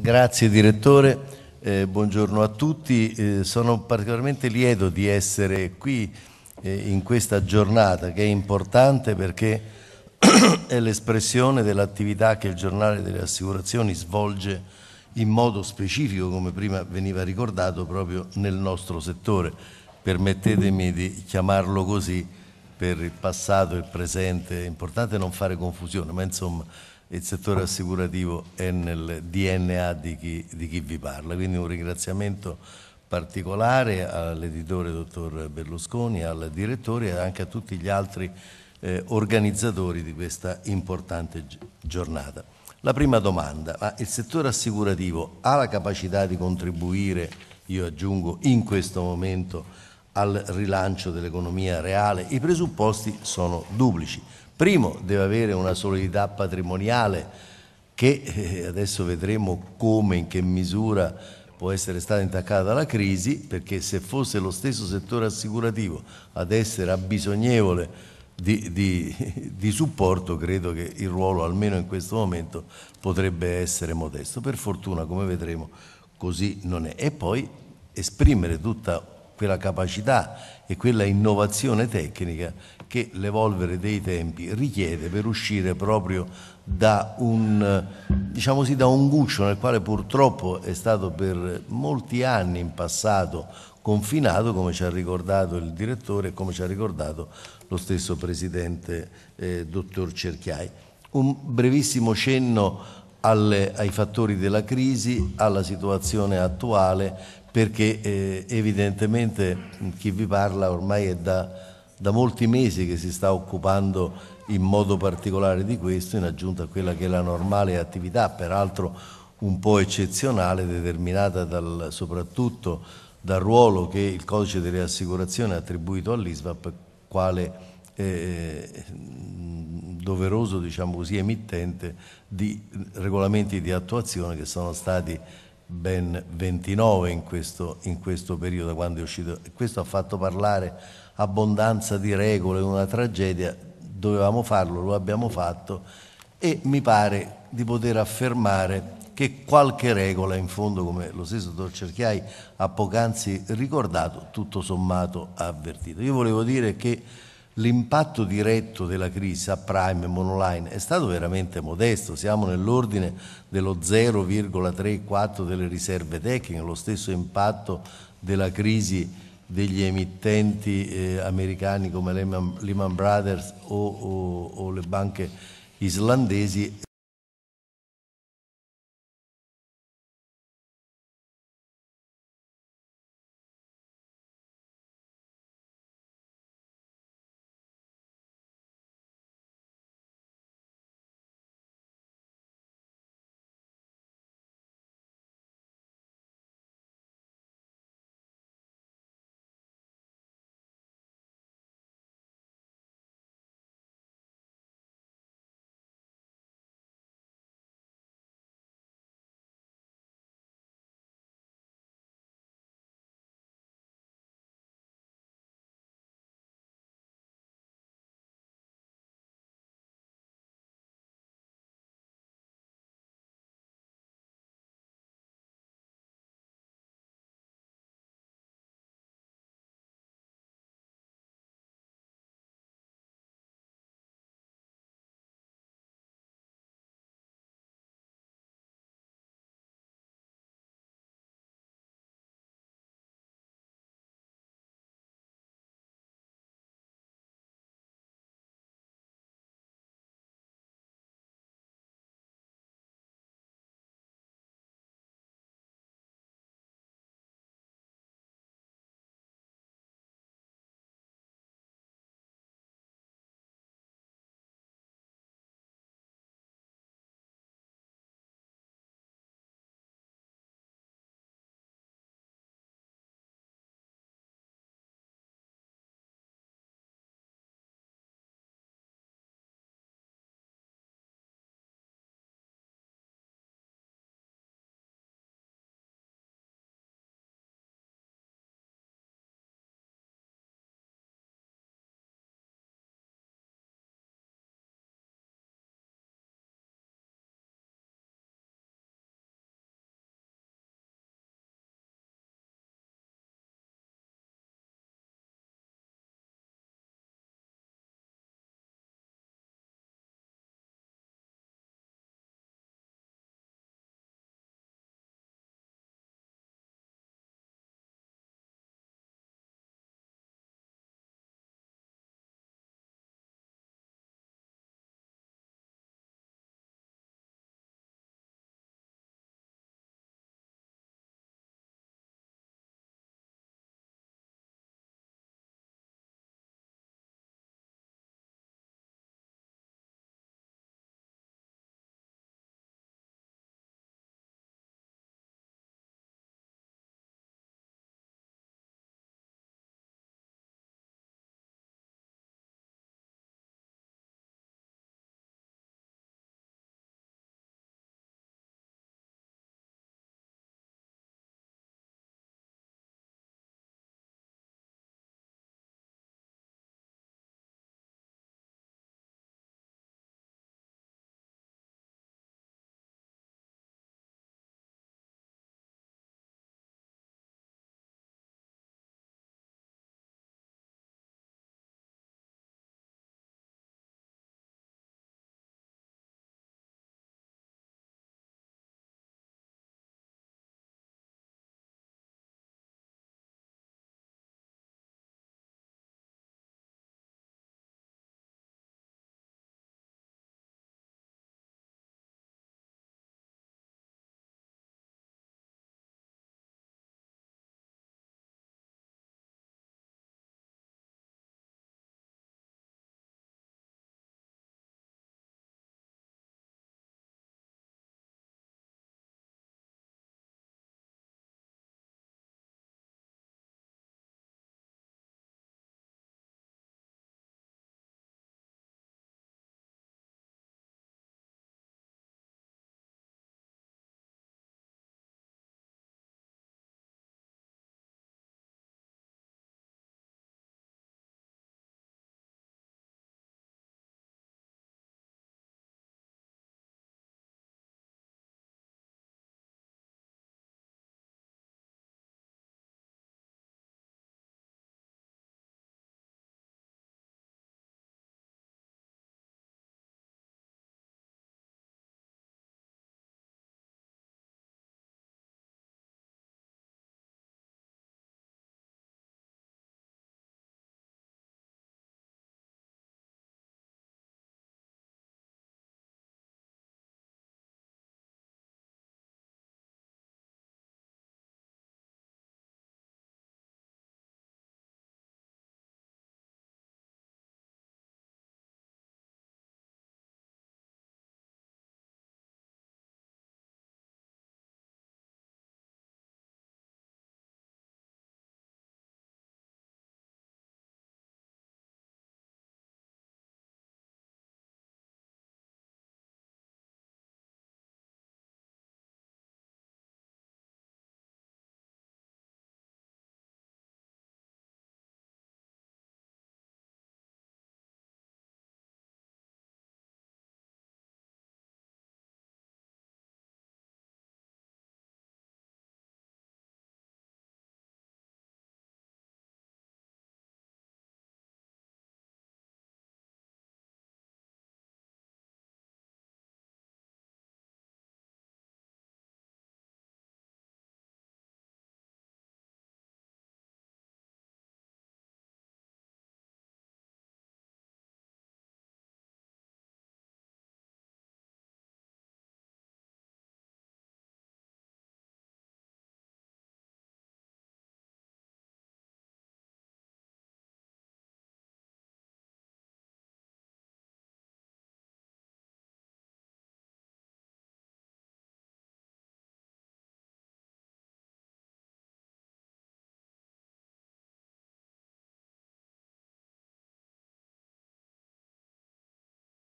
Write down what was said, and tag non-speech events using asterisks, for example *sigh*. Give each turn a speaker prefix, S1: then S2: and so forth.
S1: Grazie direttore, eh, buongiorno a tutti. Eh, sono particolarmente lieto di essere qui eh, in questa giornata che è importante perché *clears throat* è l'espressione dell'attività che il giornale delle assicurazioni svolge in modo specifico, come prima veniva ricordato, proprio nel nostro settore. Permettetemi di chiamarlo così per il passato e il presente. È importante non fare confusione, ma insomma il settore assicurativo è nel DNA di chi, di chi vi parla. Quindi un ringraziamento particolare all'editore dottor Berlusconi, al direttore e anche a tutti gli altri eh, organizzatori di questa importante giornata. La prima domanda, ma il settore assicurativo ha la capacità di contribuire, io aggiungo, in questo momento al rilancio dell'economia reale? I presupposti sono duplici. Primo, deve avere una solidità patrimoniale che eh, adesso vedremo come, in che misura può essere stata intaccata dalla crisi, perché se fosse lo stesso settore assicurativo ad essere abbisognevole di, di, *laughs* di, supporto, credo che il ruolo, almeno in questo momento, potrebbe essere modesto. Per fortuna, come vedremo, così non è. E poi esprimere tutta quella capacità e quella innovazione tecnica che l'evolvere dei tempi richiede per uscire proprio da un, diciamo sì, da un guscio nel quale purtroppo è stato per molti anni in passato confinato, come ci ha ricordato il direttore e come ci ha ricordato lo stesso presidente eh, dottor Cerchiai. Un brevissimo cenno alle, ai fattori della crisi, alla situazione attuale perché eh, evidentemente chi vi parla ormai è da, da, molti mesi che si sta occupando in modo particolare di questo, in aggiunta a quella che è la normale attività, peraltro un po' eccezionale, determinata dal, soprattutto dal ruolo che il codice delle assicurazioni ha attribuito all'ISVAP quale eh, doveroso diciamo così, emittente di regolamenti di attuazione che sono stati ben 29 in questo, in questo periodo quando è uscito. Questo ha fatto parlare abbondanza di regole, una tragedia, dovevamo farlo, lo abbiamo fatto e mi pare di poter affermare che qualche regola, in fondo, come lo stesso dottor Cerchiai ha poc'anzi ricordato, tutto sommato ha avvertito. Io volevo dire che l'impatto diretto della crisi a Prime e Monoline è stato veramente modesto, siamo nell'ordine dello 0,34 delle riserve tecniche, lo stesso impatto della crisi degli emittenti eh, americani come Lehman, Brothers o, o, o le banche islandesi